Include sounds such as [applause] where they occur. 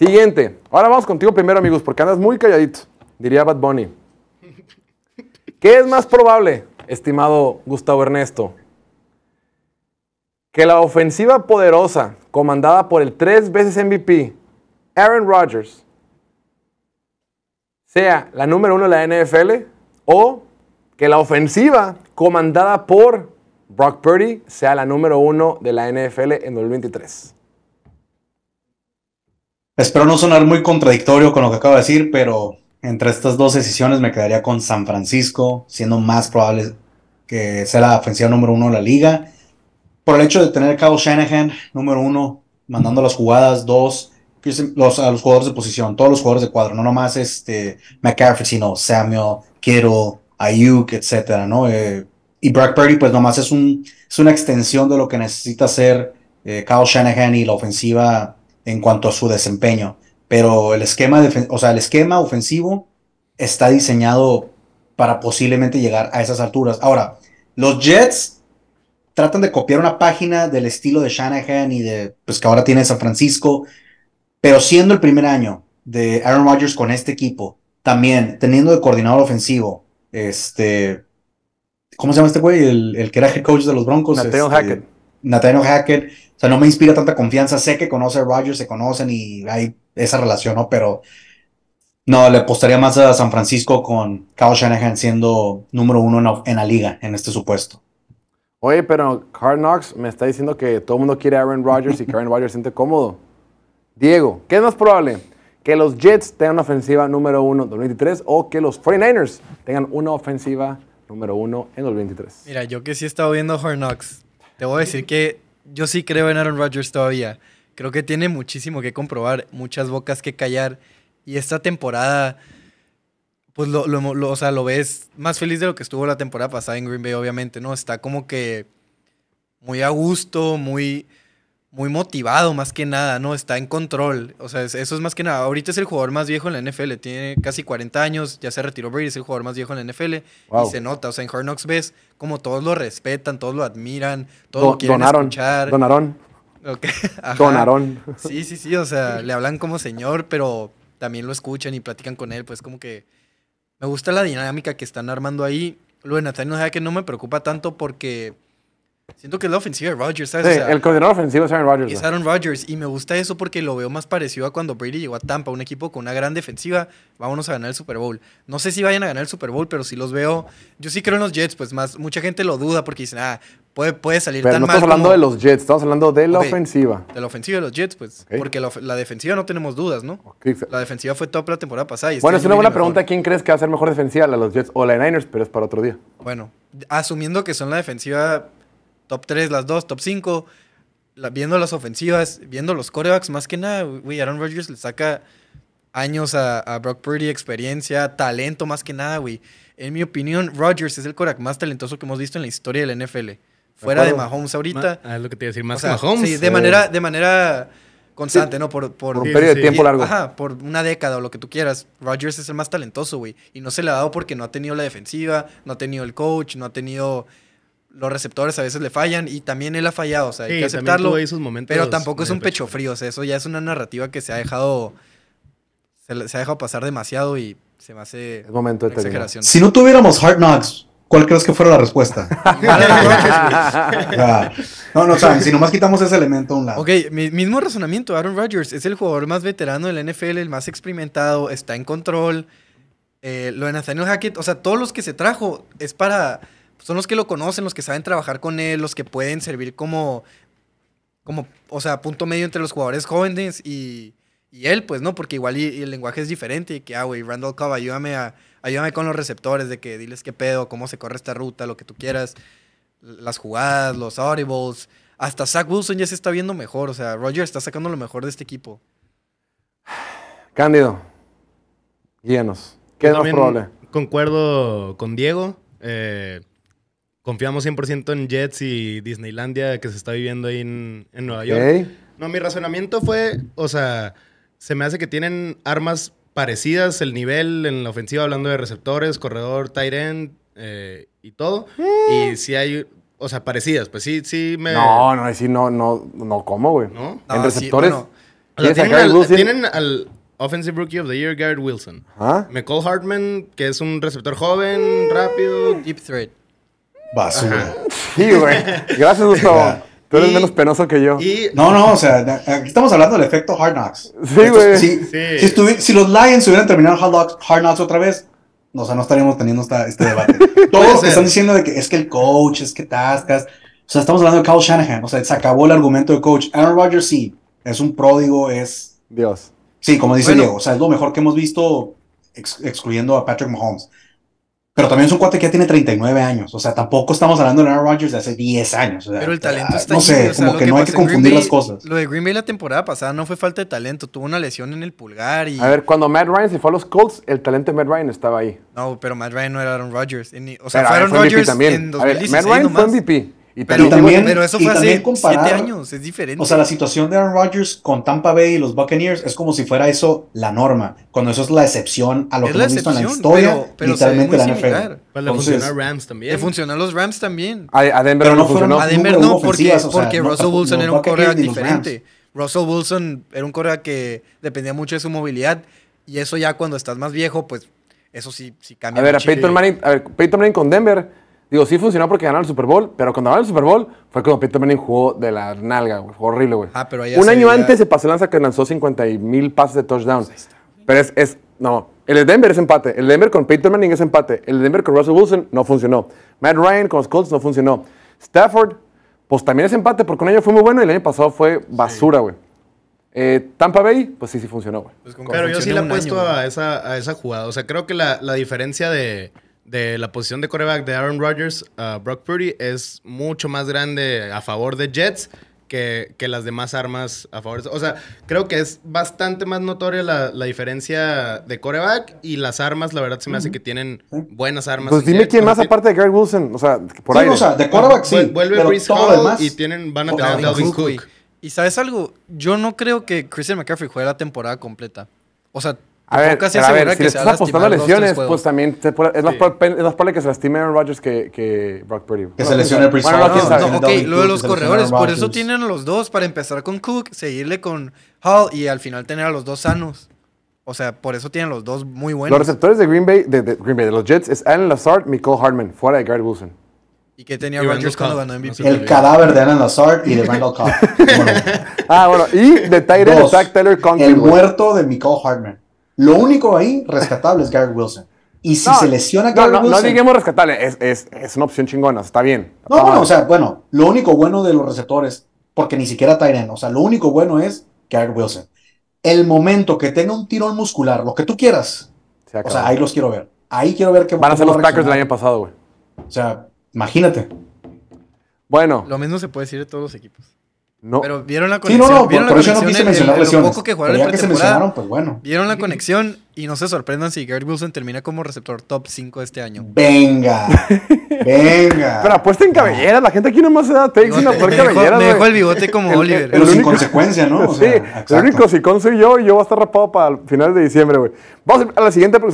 Siguiente. Ahora vamos contigo primero, amigos, porque andas muy calladito, diría Bad Bunny. ¿Qué es más probable, estimado Gustavo Ernesto? Que la ofensiva poderosa, comandada por el tres veces MVP, Aaron Rodgers, sea la número uno de la NFL o que la ofensiva comandada por Brock Purdy sea la número uno de la NFL en 2023. Espero no sonar muy contradictorio con lo que acabo de decir, pero entre estas dos decisiones me quedaría con San Francisco, siendo más probable que sea la ofensiva número uno de la liga. Por el hecho de tener a Kyle Shanahan, número uno, mandando las jugadas, dos, a los jugadores de posición, todos los jugadores de cuadro, no nomás este, McCaffrey, sino Samuel, Kittle, Ayuk, etcétera, ¿no? Eh, y Brock Purdy, pues nomás es, un, una extensión de lo que necesita hacer eh, Kyle Shanahan y la ofensiva en cuanto a su desempeño. Pero el esquema, o sea, el esquema ofensivo está diseñado para posiblemente llegar a esas alturas. Ahora, los Jets tratan de copiar una página del estilo de Shanahan y de, pues que ahora tiene San Francisco, pero siendo el primer año de Aaron Rodgers con este equipo, también teniendo de coordinador ofensivo, este, ¿cómo se llama este güey? El, el que era head coach de los Broncos. Nathaniel este, Hackett. Nathaniel Hackett, o sea, no me inspira tanta confianza. Sé que conoce a Rogers, se conocen y hay esa relación, ¿no? Pero no, le apostaría más a San Francisco con Kyle Shanahan siendo número uno en la, liga, en este supuesto. Oye, pero Hard Knox me está diciendo que todo el mundo quiere a Aaron Rodgers y que Aaron Rodgers siente cómodo. Diego, ¿qué es más probable? ¿Que los Jets tengan una ofensiva número uno en 2023 o que los 49ers tengan una ofensiva número uno en 2023? Mira, yo que sí he estado viendo Hard Knox te voy a decir que yo sí creo en Aaron Rodgers todavía. Creo que tiene muchísimo que comprobar, muchas bocas que callar. Y esta temporada, pues lo, sea, lo ves más feliz de lo que estuvo la temporada pasada en Green Bay, obviamente, ¿no? Está como que muy a gusto, muy muy motivado más que nada, ¿no? Está en control. O sea, eso es más que nada. Ahorita es el jugador más viejo en la NFL. Tiene casi 40 años, ya se retiró Brady, es el jugador más viejo en la NFL. Y se nota, o sea, en Hard ves como todos lo respetan, todos lo admiran, todos lo quieren escuchar. escuchar. Donaron. Okay. [laughs] Donaron. Sí, sí, sí, o sea, [laughs] le hablan como señor, pero también lo escuchan y platican con él, pues como que me gusta la dinámica que están armando ahí. Lo de Nathaniel que no me preocupa tanto porque Siento que es la ofensiva de Rodgers, Sí, el coordinador ofensivo es Aaron Rodgers. Es Aaron Rodgers. Y me gusta eso porque lo veo más parecido a cuando Brady llegó a Tampa, un equipo con una gran defensiva. Vámonos a ganar el Super Bowl. No sé si vayan a ganar el Super Bowl, pero si los veo. Yo sí creo en los Jets, pues más. Mucha gente lo duda porque dicen, ah, puede, puede salir tan no estamos hablando de los Jets, estamos hablando de la ofensiva. De la ofensiva de los Jets, pues. Porque la, defensiva no tenemos dudas, ¿no? La defensiva fue top la temporada pasada. bueno, es una buena pregunta. ¿Quién crees que va a ser mejor defensiva, la de los Jets o la de Niners? Pero es para otro día. Bueno, asumiendo que son la defensiva top 3, las dos, top 5. viendo las ofensivas, viendo los corebacks, más que nada, güey, Aaron Rodgers le saca años a, Brock Purdy, experiencia, talento, más que nada, güey. En mi opinión, Rodgers es el coreback más talentoso que hemos visto en la historia del NFL. Fuera de, Mahomes ahorita. Ah, es lo que te iba a decir, más que Mahomes. Sí, de manera, de manera constante, ¿no? Por, por, un periodo de tiempo largo. Ajá, por una década o lo que tú quieras. Rodgers es el más talentoso, güey. Y no se le ha dado porque no ha tenido la defensiva, no ha tenido el coach, no ha tenido los receptores a veces le fallan y también él ha fallado, hay que aceptarlo. pero tampoco es un pecho, frío, o sea, eso ya es una narrativa que se ha dejado se, ha dejado pasar demasiado y se me hace momento de exageración. Si no tuviéramos Hard Knocks, ¿cuál crees que fuera la respuesta? [laughs] [laughs] no, no, saben, si nomás quitamos ese elemento a un lado. Ok, mi, mismo razonamiento, Aaron Rodgers es el jugador más veterano del la NFL, el más experimentado, está en control. Eh, lo de Nathaniel Hackett, o sea, todos los que se trajo es para son los que lo conocen, los que saben trabajar con él, los que pueden servir como, como o sea, punto medio entre los jugadores jóvenes y, y él, pues, ¿no? Porque igual el lenguaje es diferente y que, ah, güey, Randall Cobb, ayúdame, a, ayúdame con los receptores, de que diles qué pedo, cómo se corre esta ruta, lo que tú quieras, las jugadas, los audibles. Hasta Zach Wilson ya se está viendo mejor, o sea, Roger está sacando lo mejor de este equipo. Cándido, llenos, ¿Qué es más probable? Concuerdo con Diego. Eh, confiamos 100% en Jets y Disneylandia que se está viviendo ahí en, Nueva York. No, mi razonamiento fue, o sea, se me hace que tienen armas parecidas, el nivel en la ofensiva, hablando de receptores, corredor, tight end eh, y todo. Mm. Y si hay, o sea, parecidas, pues sí, sí me... No, no, sí, no, no, no, ¿cómo, güey? ¿No? En receptores... tienen, al, Offensive Rookie of the Year, Garrett Wilson. McCall Hartman, que es un receptor joven, rápido. Deep Threat. Basura. Sí, güey. Gracias, Gustavo. Tú eres menos penoso que yo. no, no, o sea, aquí estamos hablando del efecto Hard Knocks. Sí, güey. Si, los Lions hubieran terminado hard knocks, otra vez, no, o sea, no estaríamos teniendo esta, este debate. [laughs] Todos están diciendo de que es que el coach, es que tascas. O sea, estamos hablando de Kyle Shanahan. O sea, se acabó el argumento de coach. Aaron Rodgers sí, es un pródigo, es. Dios. Sí, como dice Diego, o sea, es lo mejor que hemos visto excluyendo a Patrick Mahomes. Pero también es un cuate que ya tiene 39 años. O sea, tampoco estamos hablando de Aaron Rodgers de hace 10 años. pero el talento ah, está No sé, o sea, como que, no hay que confundir las cosas. Lo de Green Bay la temporada pasada no fue falta de talento. Tuvo una lesión en el pulgar y... A ver, cuando Matt Ryan se fue a los Colts, el talento de Matt Ryan estaba ahí. No, pero Matt Ryan no era Aaron Rodgers. o sea, Aaron Rodgers en 2016 Matt Ryan fue MVP pero, también, eso fue hace comparar, siete años, es diferente. O sea, la situación de Aaron Rodgers con Tampa Bay y los Buccaneers es como si fuera eso la norma, cuando eso es la excepción a lo que hemos visto en la historia, pero, pero literalmente la NFL. Pues entonces le Rams también. Le funcionó los Rams también. A, Denver no, funcionó. A Denver no, porque, Russell Wilson era un corredor diferente. Russell Wilson era un corredor que dependía mucho de su movilidad y eso ya cuando estás más viejo, pues eso sí, cambia. A ver, a Peyton, Manning, a ver Peyton Manning con Denver Digo, sí funcionó porque ganaron el Super Bowl, pero cuando ganaron el Super Bowl fue cuando Peter Manning jugó de la nalga, güey. horrible, güey. Ah, un año antes se pasó lanza que lanzó 50 mil pases de touchdown. Pues pero es, no, el Denver es empate. El Denver con Peter Manning es empate. El Denver con Russell Wilson no funcionó. Matt Ryan con los Colts no funcionó. Stafford, pues también es empate porque un año fue muy bueno y el año pasado fue basura, güey. Eh, Tampa Bay, pues sí, sí funcionó, güey. pero pues yo sí le he puesto a, esa, jugada. O sea, creo que la, la diferencia de de la posición de coreback de Aaron Rodgers a uh, Brock Purdy es mucho más grande a favor de Jets que, las demás armas a favor. O sea, creo que es bastante más notoria la, diferencia de coreback y las armas, la verdad, se me hace que tienen buenas armas. Pues dime quién más aparte de Greg Wilson. O sea, por ahí. o sea, de coreback sí. Vuelve Brees Hall y tienen, van a tener a Cook. Y sabes algo, yo no creo que Christian McCaffrey juegue la temporada completa. O sea, a ver, si estás apostando lesiones, este pues también es, más probable, que se lastime Aaron Rodgers que, que Brock Purdy. Que se lesione primero bueno, lo de los corredores, por eso tienen a los dos, para empezar con Cook, seguirle con Hall y al final tener a los dos sanos. O sea, por eso tienen los dos muy buenos. Los receptores de Green Bay, de, Green Bay, de los Jets, es Alan Lazard, Nicole Hartman, fuera de Garrett Wilson. ¿Y qué tenía Rodgers cuando ganó MVP? El cadáver de Alan Lazard y de Michael Cobb. [laughs] Ah, bueno, y de Tyrell Zach Taylor Conklin. El muerto de Nicole Hartman. Lo único ahí rescatable es Garrett Wilson. Y si se lesiona Garrett no, no, Wilson. No digamos rescatable, es, una opción chingona, está bien. no, bueno, o sea, bueno, lo único bueno de los receptores, porque ni siquiera Tyren, o sea, lo único bueno es Garrett Wilson. El momento que tenga un tirón muscular, lo que tú quieras, o sea, ahí los quiero ver. Ahí quiero ver qué... van a ser los Packers del año pasado, güey. O sea, imagínate. Bueno. Lo mismo se puede decir de todos los equipos. No. Pero vieron la conexión. Sí, no, no, ¿Vieron la conexión eso no mencionar lesiones. ya que pues bueno. Vieron la conexión y no se sorprendan si Gary Wilson termina como receptor top 5 este año. Venga, [laughs] venga. Pero apuesta en cabellera. la gente aquí nomás se da takes sin en cabelleras. Me dejó el bigote como Oliver. pero sin consecuencia, ¿no? [laughs] sí, exacto. el único sicón soy yo y yo voy a estar rapado para el final de diciembre, güey. Vamos a la siguiente